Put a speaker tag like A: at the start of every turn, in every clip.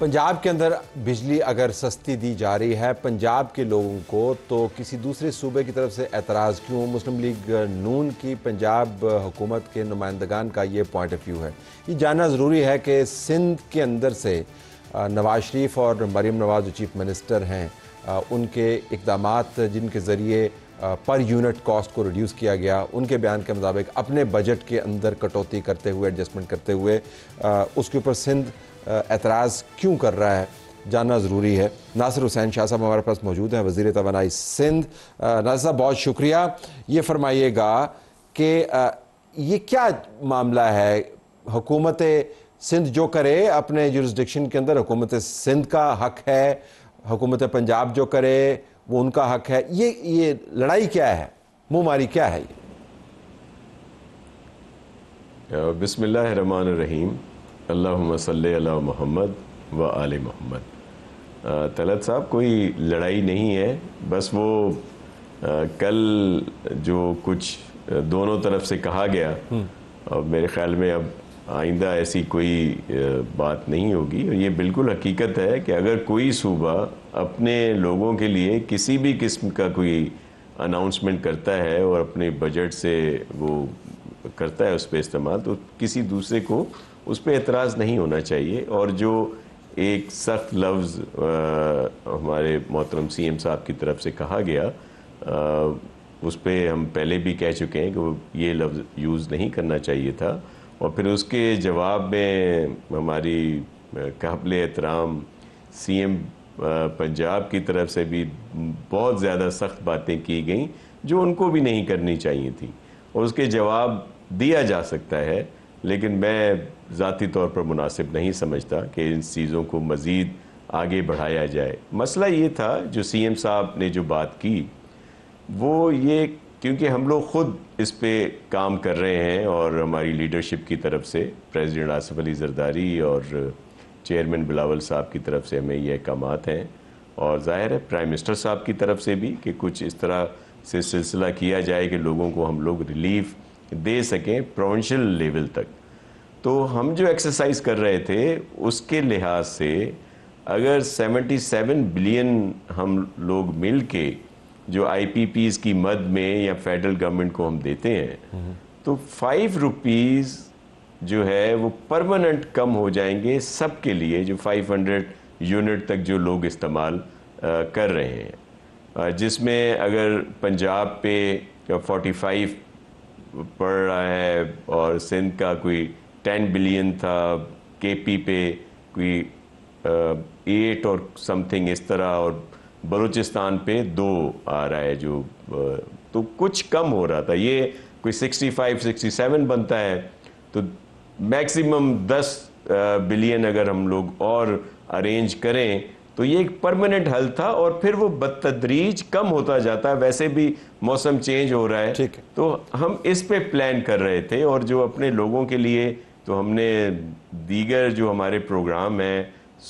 A: पंजाब के अंदर बिजली अगर सस्ती दी जा रही है पंजाब के लोगों को तो किसी दूसरे सूबे की तरफ से एतराज़ क्यों मुस्लिम लीग नून की पंजाब हुकूमत के नुमाइंदगान का ये पॉइंट ऑफ व्यू है ये जानना ज़रूरी है कि सिंध के अंदर से नवाज शरीफ और मरीम नवाज जो चीफ मिनिस्टर हैं उनके इकदाम जिनके ज़रिए पर यूनिट कॉस्ट को रिड्यूस किया गया उनके बयान के मुताबिक अपने बजट के अंदर कटौती करते हुए एडजस्टमेंट करते हुए उसके ऊपर सिंध एतराज़ क्यों कर रहा है जानना ज़रूरी है नासिर हुसैन शाह साहब हमारे पास मौजूद हैं वज़ी तोानाई सिंध नासिर साहब बहुत शुक्रिया ये फरमाइएगा कि ये क्या मामला है हुकूमत सिंध जो करे अपने जुरिस्डिक्शन के अंदर हुकूमत सिंध का हक है हुकूमत पंजाब जो करे वो उनका हक है ये ये लड़ाई क्या है मुँह मारी क्या है
B: ये बिसमिल्लर रहीम अल्लाह सल मोहम्मद व आल मोहम्मद तलत साहब कोई लड़ाई नहीं है बस वो आ, कल जो कुछ दोनों तरफ से कहा गया और हम्म। मेरे ख्याल में अब आइंदा ऐसी कोई बात नहीं होगी ये बिल्कुल हकीकत है कि अगर कोई सूबा अपने लोगों के लिए किसी भी किस्म का कोई अनाउंसमेंट करता है और अपने बजट से वो करता है उस पर इस्तेमाल तो किसी दूसरे को उस पर एतराज़ नहीं होना चाहिए और जो एक सख्त लफ्ज़ हमारे मोहतरम सीएम साहब की तरफ से कहा गया आ, उस पर हम पहले भी कह चुके हैं कि ये लफ्ज़ यूज़ नहीं करना चाहिए था और फिर उसके जवाब में हमारी काबिल एहतराम सी एम पंजाब की तरफ से भी बहुत ज़्यादा सख्त बातें की गई जो उनको भी नहीं करनी चाहिए थी और उसके जवाब दिया जा सकता है लेकिन मैं ज़ाती तौर पर मुनासिब नहीं समझता कि इन चीज़ों को मज़ीद आगे बढ़ाया जाए मसला ये था जो सी एम साहब ने जो बात की वो ये क्योंकि हम लोग ख़ुद इस पर काम कर रहे हैं और हमारी लीडरशिप की तरफ से प्रेसिडेंट आसफ़ अली जरदारी और चेयरमैन बिलावल साहब की तरफ से हमें ये अहकाम हैं और ज़ाहिर है प्राइम मिनिस्टर साहब की तरफ से भी कि कुछ इस तरह से सिलसिला किया जाए कि लोगों को हम लोग रिलीफ़ दे सकें प्रोविंशियल लेवल तक तो हम जो एक्सरसाइज कर रहे थे उसके लिहाज से अगर 77 बिलियन हम लोग मिल के जो आई की मद में या फेडरल गवर्नमेंट को हम देते हैं हम्म। तो फाइव रुपीज़ जो है वो परमानेंट कम हो जाएंगे सबके लिए जो 500 यूनिट तक जो लोग इस्तेमाल कर रहे हैं जिसमें अगर पंजाब पे 45 पड़ रहा है और सिंध का कोई टेन बिलियन था के पी पे कोई एट और समथिंग इस तरह और बलूचिस्तान पे दो आ रहा है जो तो कुछ कम हो रहा था ये कोई 65 67 बनता है तो मैक्सिमम 10 बिलियन अगर हम लोग और अरेंज करें तो ये एक परमानेंट हल था और फिर वो बदतदरीज कम होता जाता है वैसे भी मौसम चेंज हो रहा है ठीक है तो हम इस पे प्लान कर रहे थे और जो अपने लोगों के लिए तो हमने दीगर जो हमारे प्रोग्राम है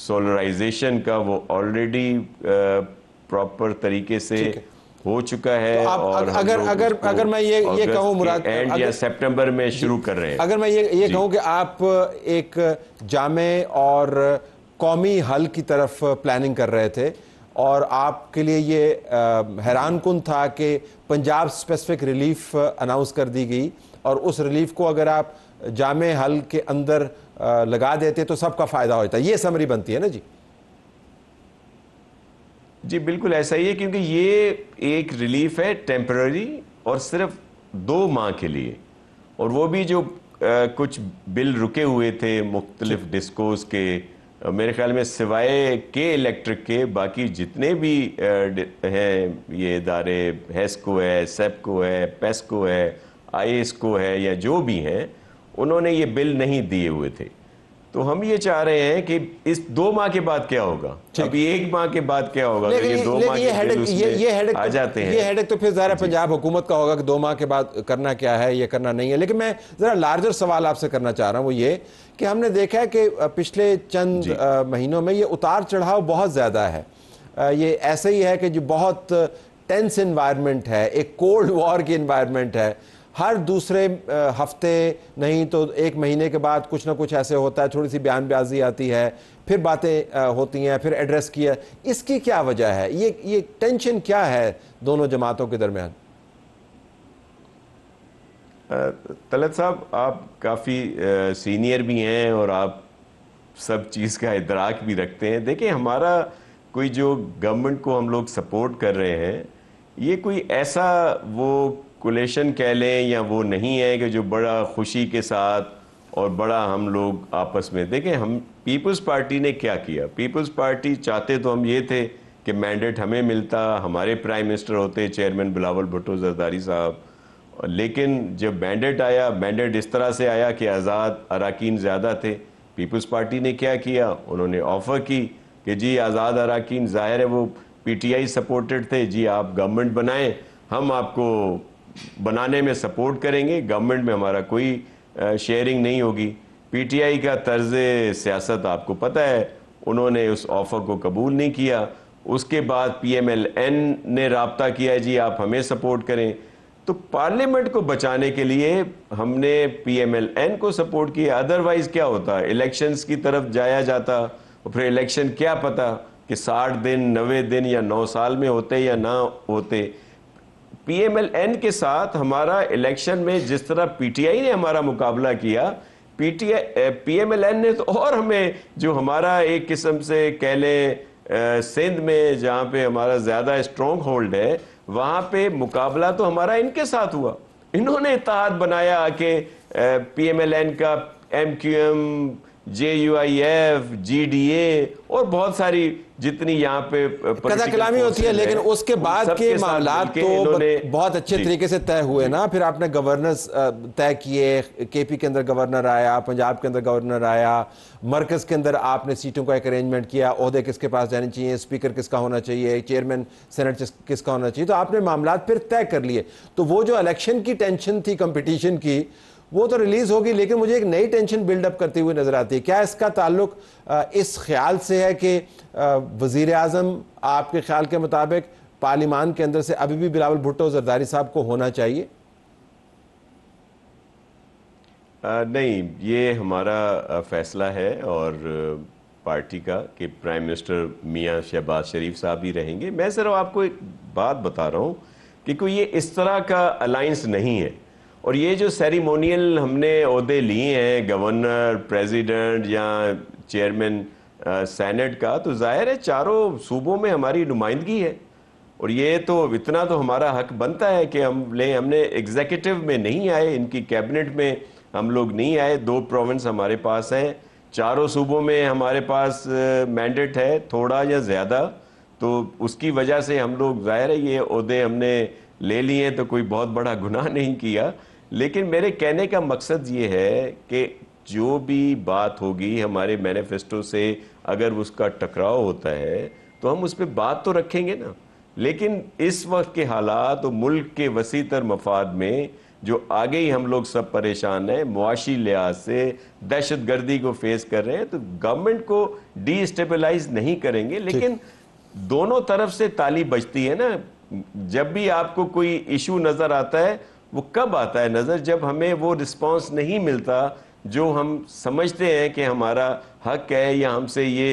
B: सोलराइजेशन का वो ऑलरेडी प्रॉपर तरीके से हो चुका है तो आप, और अगर अगर अगर मैं ये ये कहूँ मुराद एंड या सितंबर में शुरू कर रहे हैं अगर मैं ये ये कहूँ
A: कि आप एक जामे और कौमी हल की तरफ प्लानिंग कर रहे थे और आपके लिए ये हैरान कन था कि पंजाब स्पेसिफिक रिलीफ अनाउंस कर दी गई और उस रिलीफ को अगर आप जाम हल के अंदर लगा देते तो सबका फ़ायदा होता ये समरी बनती है ना जी
B: जी बिल्कुल ऐसा ही है क्योंकि ये एक रिलीफ है टेम्प्ररी और सिर्फ दो माह के लिए और वो भी जो आ, कुछ बिल रुके हुए थे मुख्तलिफ डिस्कोस के मेरे ख्याल में सिवाय के इलेक्ट्रिक के बाकी जितने भी हैं ये इदारे हैस्को है सेपको है पेस्को है आई है या जो भी हैं उन्होंने ये बिल नहीं दिए हुए थे तो हम ये चाह रहे हैं कि इस दो माह के बाद क्या होगा अभी एक माह के बाद क्या होगा ये दो माह ये ये हेडक तो- आ जाते हैं ये हेडक
A: तो फिर ज़रा पंजाब हुकूमत का होगा कि दो माह के बाद करना क्या है ये करना नहीं है लेकिन मैं ज़रा लार्जर सवाल आपसे करना चाह रहा हूँ वो ये कि हमने देखा है कि पिछले चंद महीनों में ये उतार चढ़ाव बहुत ज़्यादा है ये ऐसा ही है कि जो बहुत टेंस इन्वायरमेंट है एक कोल्ड वॉर की इन्वायरमेंट है हर दूसरे हफ्ते नहीं तो एक महीने के बाद कुछ ना कुछ ऐसे होता है थोड़ी सी बयानबाजी आती है फिर बातें होती हैं फिर एड्रेस किया इसकी क्या वजह है ये ये टेंशन क्या है दोनों जमातों के दरमियान तलत साहब आप
B: काफ़ी सीनियर भी हैं और आप सब चीज़ का इदराक भी रखते हैं देखिए हमारा कोई जो गवर्नमेंट को हम लोग सपोर्ट कर रहे हैं ये कोई ऐसा वो कुलेशन कह लें या वो नहीं है कि जो बड़ा खुशी के साथ और बड़ा हम लोग आपस में देखें हम पीपल्स पार्टी ने क्या किया पीपल्स पार्टी चाहते तो हम ये थे कि मैंडेट हमें मिलता हमारे प्राइम मिनिस्टर होते चेयरमैन बिलावल भुट्टो जरदारी साहब लेकिन जब मैंडेट आया मैंडेट इस तरह से आया कि आज़ाद अरकान ज़्यादा थे पीपल्स पार्टी ने क्या किया उन्होंने ऑफ़र की कि जी आज़ाद अरकान ज़ाहिर है वो पीटीआई सपोर्टेड थे जी आप गवर्नमेंट बनाएं हम आपको बनाने में सपोर्ट करेंगे गवर्नमेंट में हमारा कोई शेयरिंग नहीं होगी पीटीआई का तर्ज सियासत आपको पता है उन्होंने उस ऑफ़र को कबूल नहीं किया उसके बाद पीएमएलएन ने रबता किया जी आप हमें सपोर्ट करें तो पार्लियामेंट को बचाने के लिए हमने पीएमएलएन को सपोर्ट किया अदरवाइज क्या होता इलेक्शंस की तरफ जाया जाता और फिर इलेक्शन क्या पता कि साठ दिन नबे दिन या नौ साल में होते या ना होते पीएमएलएन के साथ हमारा इलेक्शन में जिस तरह पीटीआई ने हमारा मुकाबला किया पीटीआई पीएमएलएन ने तो और हमें जो हमारा एक किस्म से कह लें सिंध में जहाँ पे हमारा ज़्यादा स्ट्रॉन्ग होल्ड है वहाँ पे मुकाबला तो हमारा इनके साथ हुआ इन्होंने इतिहाद बनाया कि पीएमएलएन का MQM J U I F G D A और बहुत सारी जितनी यहाँ पे कदा कलामी होती है लेकिन उसके बाद के मामला तो बहुत अच्छे तरीके
A: से तय हुए ना फिर आपने गवर्नर्स तय किए के पी के अंदर गवर्नर आया पंजाब के अंदर गवर्नर आया मरकज के अंदर आपने सीटों का एक अरेंजमेंट किया अहदे किसके पास जाने चाहिए स्पीकर किसका होना चाहिए चेयरमैन सेनेट किसका होना चाहिए तो आपने मामला फिर तय कर लिए तो वो जो इलेक्शन की टेंशन थी कंपटिशन की वो तो रिलीज़ होगी लेकिन मुझे एक नई टेंशन बिल्डअप करती हुई नज़र आती है क्या इसका ताल्लुक इस ख्याल से है कि वज़ी अजम आपके ख्याल के मुताबिक पार्लिमान के अंदर से अभी भी बिलावल भुट्टो जरदारी साहब को होना चाहिए
B: आ, नहीं ये हमारा फैसला है और पार्टी का कि प्राइम मिनिस्टर मियां शहबाज शरीफ साहब ही रहेंगे मैं सिर्फ आपको एक बात बता रहा हूँ कि कोई ये इस तरह का अलायंस नहीं है और ये जो सेरिमोनियल हमने अहदे लिए हैं गवर्नर प्रेसिडेंट या चेयरमैन सेनेट का तो जाहिर है चारों सूबों में हमारी नुमाइंदगी है और ये तो इतना तो हमारा हक बनता है कि हम ले हमने एग्जेकिटिव में नहीं आए इनकी कैबिनेट में हम लोग नहीं आए दो प्रोविंस हमारे पास हैं चारों सूबों में हमारे पास मैंडेट है थोड़ा या ज़्यादा तो उसकी वजह से हम लोग जाहिर है ये अहदे हमने ले लिए तो कोई बहुत बड़ा गुनाह नहीं किया लेकिन मेरे कहने का मकसद ये है कि जो भी बात होगी हमारे मैनिफेस्टो से अगर उसका टकराव होता है तो हम उस पर बात तो रखेंगे ना लेकिन इस वक्त के हालात और मुल्क के वसी तर मफाद में जो आगे ही हम लोग सब परेशान हैं मुआशी लिहाज से दहशत गर्दी को फेस कर रहे हैं तो गवर्नमेंट को स्टेबलाइज नहीं करेंगे लेकिन दोनों तरफ से ताली बजती है ना जब भी आपको कोई इशू नज़र आता है वो कब आता है नज़र जब हमें वो रिस्पॉन्स नहीं मिलता जो हम समझते हैं कि हमारा हक है या हमसे ये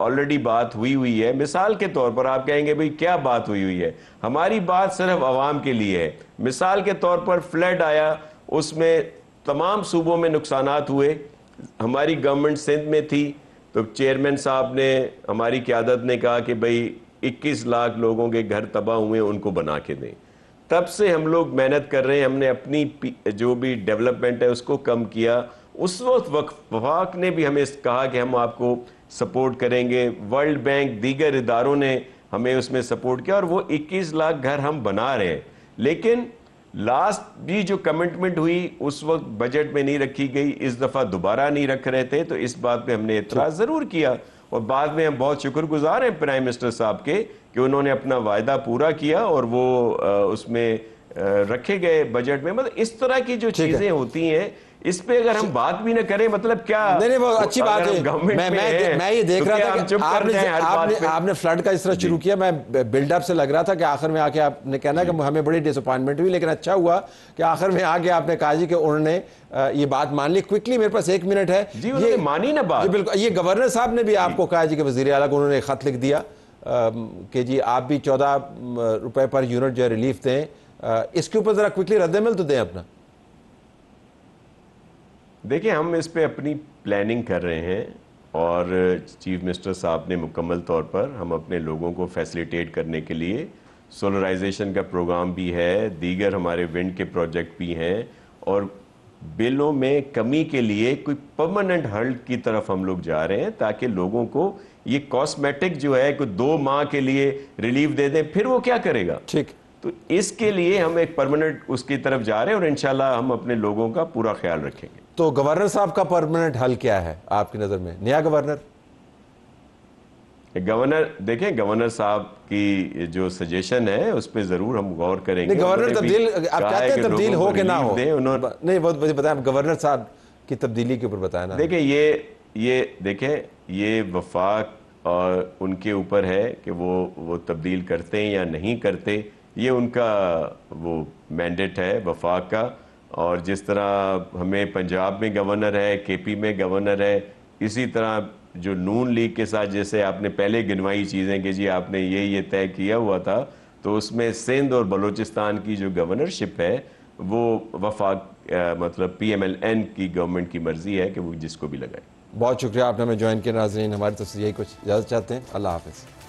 B: ऑलरेडी बात हुई हुई है मिसाल के तौर पर आप कहेंगे भाई क्या बात हुई हुई है हमारी बात सिर्फ आवाम के लिए है मिसाल के तौर पर फ्लड आया उसमें तमाम सूबों में नुकसान हुए हमारी गवर्नमेंट सिंध में थी तो चेयरमैन साहब ने हमारी क्यादत ने कहा कि भाई 21 लाख लोगों के घर तबाह हुए उनको बना के दें तब से हम लोग मेहनत कर रहे हैं हमने अपनी जो भी डेवलपमेंट है उसको कम किया उस वक्त वफाक ने भी हमें कहा कि हम आपको सपोर्ट करेंगे वर्ल्ड बैंक दीगर इदारों ने हमें उसमें सपोर्ट किया और वो 21 लाख घर हम बना रहे हैं लेकिन लास्ट भी जो कमिटमेंट हुई उस वक्त बजट में नहीं रखी गई इस दफ़ा दोबारा नहीं रख रहे थे तो इस बात पे हमने इतराज़ ज़रूर किया और बाद में हम बहुत शुक्रगुजार हैं प्राइम मिनिस्टर साहब के कि उन्होंने अपना वायदा पूरा किया और वो उसमें रखे गए बजट में मतलब इस तरह की जो चीज़ें होती हैं इस पे अगर हम अच्छा। बात भी ना करें मतलब क्या नहीं नहीं बहुत अच्छी बात है मैं मैं मैं ये देख तो रहा था कि आपने आपने
A: आपने फ्लड का इस तरह शुरू किया मैं बिल्डअप से लग रहा था कि आखिर में आके आपने कहना कि हमें बड़ी डिसअपॉइंटमेंट हुई लेकिन अच्छा हुआ कि आखिर में आके आपने कहा जी कि उन्होंने ये बात मान ली क्विकली मेरे पास एक मिनट है ये मानी ना बात बिल्कुल ये गवर्नर साहब ने भी आपको कहा जी कि वजीर अला को उन्होंने खत लिख दिया कि जी आप भी चौदह रुपए पर यूनिट जो है रिलीफ दें इसके ऊपर जरा क्विकली रद्द मिल तो दें अपना
B: देखिए हम इस पे अपनी प्लानिंग कर रहे हैं और चीफ मिनिस्टर साहब ने मुकम्मल तौर पर हम अपने लोगों को फैसिलिटेट करने के लिए सोलराइजेशन का प्रोग्राम भी है दीगर हमारे विंड के प्रोजेक्ट भी हैं और बिलों में कमी के लिए कोई परमानेंट हल की तरफ हम लोग जा रहे हैं ताकि लोगों को ये कॉस्मेटिक जो है कोई दो माह के लिए रिलीफ दे दें फिर वो क्या करेगा ठीक तो इसके लिए हम एक परमानेंट उसकी तरफ जा रहे हैं और इंशाल्लाह हम अपने लोगों का पूरा ख्याल रखेंगे
A: तो गवर्नर साहब का परमानेंट हल क्या है आपकी नजर में नया गवर्नर
B: गवर्नर देखें गवर्नर साहब की जो सजेशन है उस पर जरूर हम गौर करेंगे गवर्नर तब्दील आप चाहते हैं तब्दील हो के ना हो
A: उन्होंने नहीं बहुत बताएं गवर्नर साहब की तब्दीली के ऊपर बताया ना
B: देखें ये ये देखें ये वफाक और उनके ऊपर है कि वो वो तब्दील करते हैं या नहीं करते ये उनका वो मैंडेट है वफाक का और जिस तरह हमें पंजाब में गवर्नर है केपी में गवर्नर है इसी तरह जो नून लीग के साथ जैसे आपने पहले गिनवाई चीज़ें कि जी आपने ये ये तय किया हुआ था तो उसमें सिंध और बलूचिस्तान की जो गवर्नरशिप है वो वफाक मतलब पीएमएलएन
A: की गवर्नमेंट की मर्जी है कि वो जिसको भी लगाए बहुत शुक्रिया आपने हमें ज्वाइन किया नाजरीन हमारी से यही कुछ इजाज़त चाहते हैं अल्लाह हाफिज़